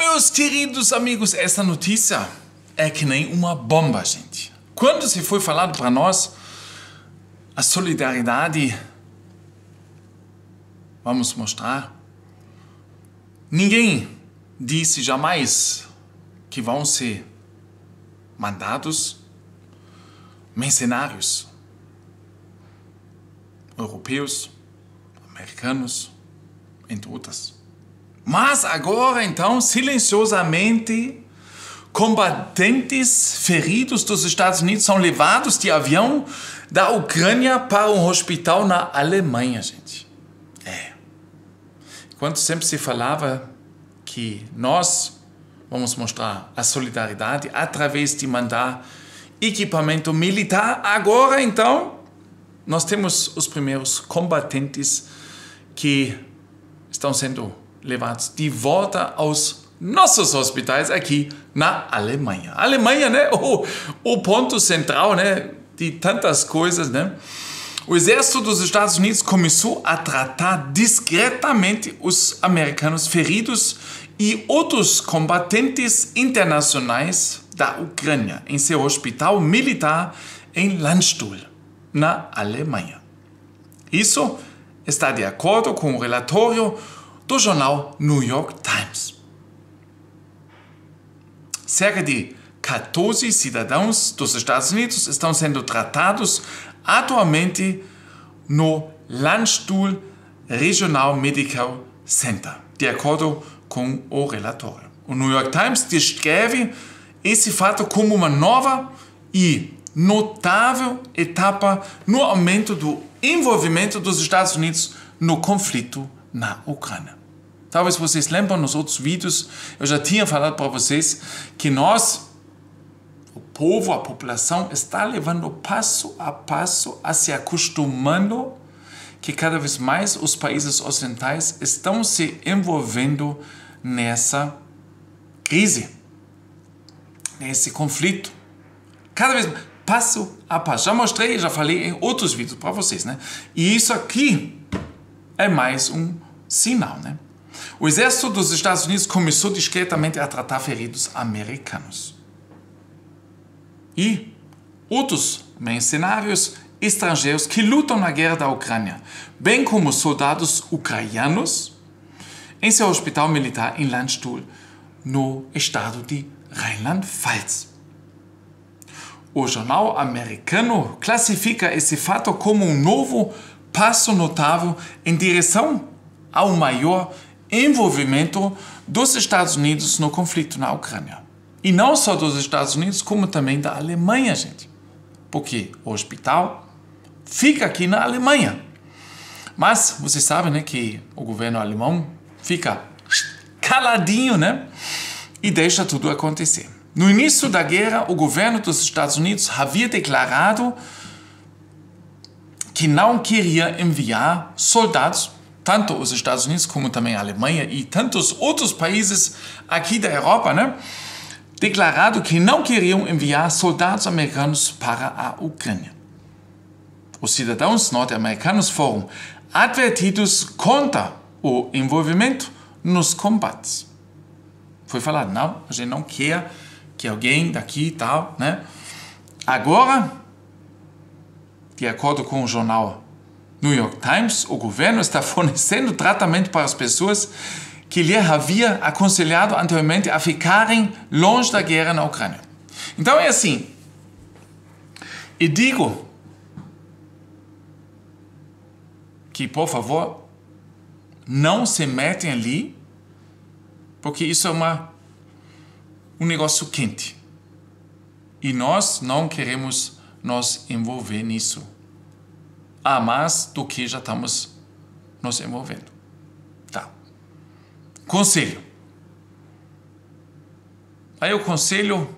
meus queridos amigos, essa notícia é que nem uma bomba, gente. Quando se foi falado para nós a solidariedade, vamos mostrar, ninguém disse jamais que vão ser mandados mercenários europeus, americanos, entre outras. Mas agora então, silenciosamente, combatentes feridos dos Estados Unidos são levados de avião da Ucrânia para um hospital na Alemanha, gente. É. Quando sempre se falava que nós vamos mostrar a solidariedade através de mandar equipamento militar, agora então nós temos os primeiros combatentes que estão sendo levados de volta aos nossos hospitais aqui na Alemanha. Alemanha, né? O, o ponto central, né? De tantas coisas, né? O exército dos Estados Unidos começou a tratar discretamente os americanos feridos e outros combatentes internacionais da Ucrânia em seu hospital militar em Landstuhl, na Alemanha. Isso está de acordo com o relatório do jornal New York Times. Cerca de 14 cidadãos dos Estados Unidos estão sendo tratados atualmente no Landstuhl Regional Medical Center, de acordo com o relatório. O New York Times descreve esse fato como uma nova e notável etapa no aumento do envolvimento dos Estados Unidos no conflito na Ucrânia. Talvez vocês lembram nos outros vídeos, eu já tinha falado para vocês que nós, o povo, a população, está levando passo a passo a se acostumando que cada vez mais os países ocidentais estão se envolvendo nessa crise, nesse conflito. Cada vez passo a passo. Já mostrei, já falei em outros vídeos para vocês, né? E isso aqui é mais um sinal, né? O exército dos Estados Unidos começou discretamente a tratar feridos americanos. E outros mercenários estrangeiros que lutam na guerra da Ucrânia, bem como soldados ucranianos, em seu hospital militar em Landstuhl, no estado de Rheinland-Pfalz. O jornal americano classifica esse fato como um novo passo notável em direção ao maior envolvimento dos Estados Unidos no conflito na Ucrânia. E não só dos Estados Unidos, como também da Alemanha, gente. Porque o hospital fica aqui na Alemanha. Mas vocês sabem né, que o governo alemão fica caladinho né, e deixa tudo acontecer. No início da guerra, o governo dos Estados Unidos havia declarado que não queria enviar soldados tanto os Estados Unidos como também a Alemanha e tantos outros países aqui da Europa, né, declarado que não queriam enviar soldados americanos para a Ucrânia. Os cidadãos norte-americanos foram advertidos contra o envolvimento nos combates. Foi falado, não, a gente não quer que alguém daqui e tal, né? Agora, de acordo com o jornal New York Times, o governo está fornecendo tratamento para as pessoas que lhe havia aconselhado anteriormente a ficarem longe da guerra na Ucrânia. Então é assim. E digo que, por favor, não se metem ali, porque isso é uma, um negócio quente. E nós não queremos nos envolver nisso a ah, mais do que já estamos nos envolvendo. Tá. Conselho. Aí o conselho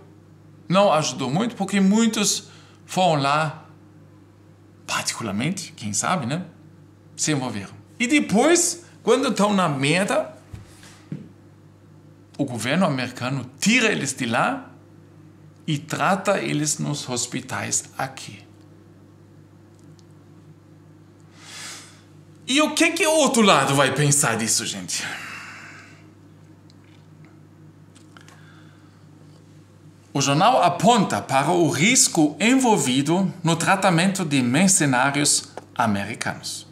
não ajudou muito porque muitos foram lá, particularmente, quem sabe, né? Se envolveram. E depois, quando estão na merda, o governo americano tira eles de lá e trata eles nos hospitais aqui. E o que que o outro lado vai pensar disso, gente? O jornal aponta para o risco envolvido no tratamento de mercenários americanos.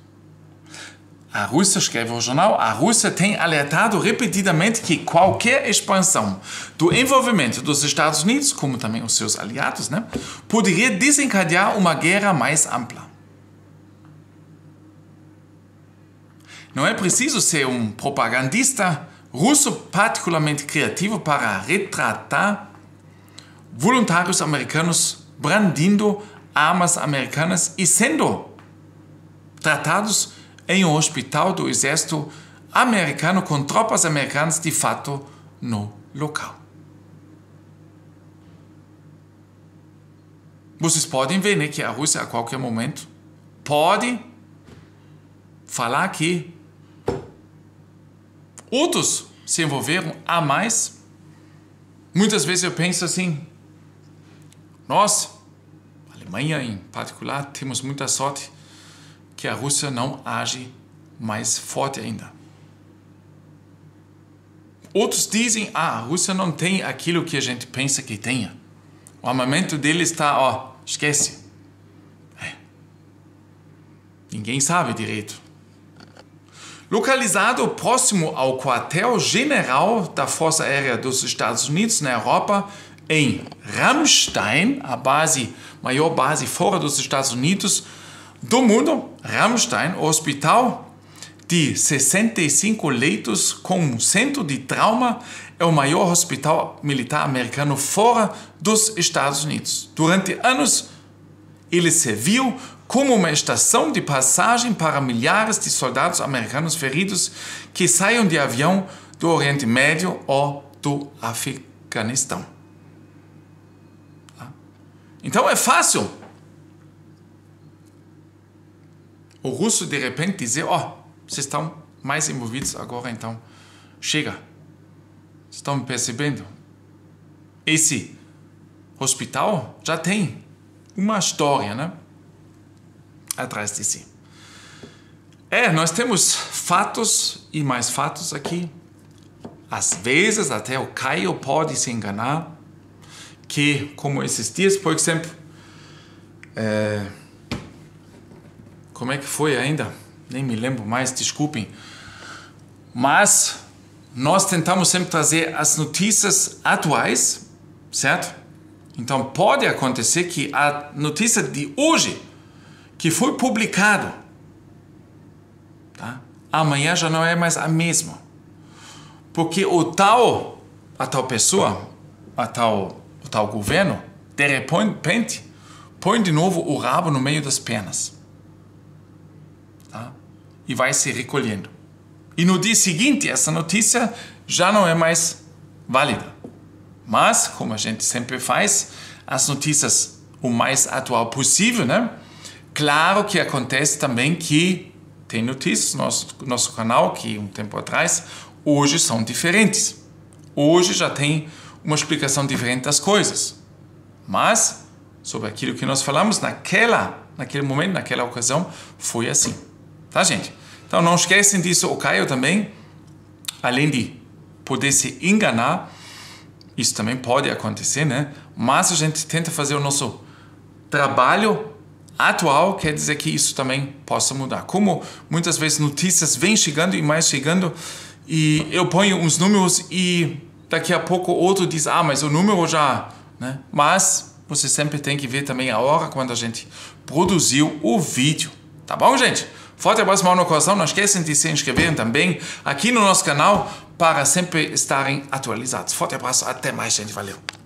A Rússia, escreve o jornal, a Rússia tem alertado repetidamente que qualquer expansão do envolvimento dos Estados Unidos, como também os seus aliados, né, poderia desencadear uma guerra mais ampla. Não é preciso ser um propagandista russo particularmente criativo para retratar voluntários americanos brandindo armas americanas e sendo tratados em um hospital do exército americano com tropas americanas de fato no local. Vocês podem ver né, que a Rússia a qualquer momento pode falar que Outros se envolveram a mais. Muitas vezes eu penso assim: nós, Alemanha em particular, temos muita sorte que a Rússia não age mais forte ainda. Outros dizem: ah, a Rússia não tem aquilo que a gente pensa que tenha. O armamento dele está, ó, esquece. É. Ninguém sabe direito Localizado próximo ao quartel-general da Força Aérea dos Estados Unidos na Europa, em Ramstein, a base, maior base fora dos Estados Unidos do mundo, Ramstein, hospital de 65 leitos com um centro de trauma é o maior hospital militar americano fora dos Estados Unidos. Durante anos, ele serviu como uma estação de passagem para milhares de soldados americanos feridos que saiam de avião do Oriente Médio ou do Afeganistão. Então é fácil o russo de repente dizer: Ó, oh, vocês estão mais envolvidos agora, então chega. Estão percebendo? Esse hospital já tem uma história, né? atrás de si. É, nós temos fatos e mais fatos aqui. Às vezes até o Caio pode se enganar, que como esses dias, por exemplo, é, como é que foi ainda? Nem me lembro mais, desculpem. Mas nós tentamos sempre trazer as notícias atuais, certo? Então pode acontecer que a notícia de hoje que foi publicado, tá? amanhã já não é mais a mesma. Porque o tal, a tal pessoa, a tal, o tal governo, de repente, põe de novo o rabo no meio das pernas. Tá? E vai se recolhendo. E no dia seguinte, essa notícia já não é mais válida. Mas, como a gente sempre faz, as notícias o mais atual possível, né? Claro que acontece também que tem notícias no nosso, nosso canal que um tempo atrás, hoje são diferentes. Hoje já tem uma explicação diferente das coisas. Mas, sobre aquilo que nós falamos naquela, naquele momento, naquela ocasião, foi assim. Tá, gente? Então não esquecem disso. O Caio também, além de poder se enganar, isso também pode acontecer, né? Mas a gente tenta fazer o nosso trabalho atual quer dizer que isso também possa mudar. Como muitas vezes notícias vêm chegando e mais chegando, e eu ponho uns números e daqui a pouco outro diz, ah, mas o número já. Né? Mas você sempre tem que ver também a hora quando a gente produziu o vídeo. Tá bom, gente? Forte abraço, mão no coração. Não esquecem de se inscrever também aqui no nosso canal para sempre estarem atualizados. Forte abraço, até mais, gente. Valeu!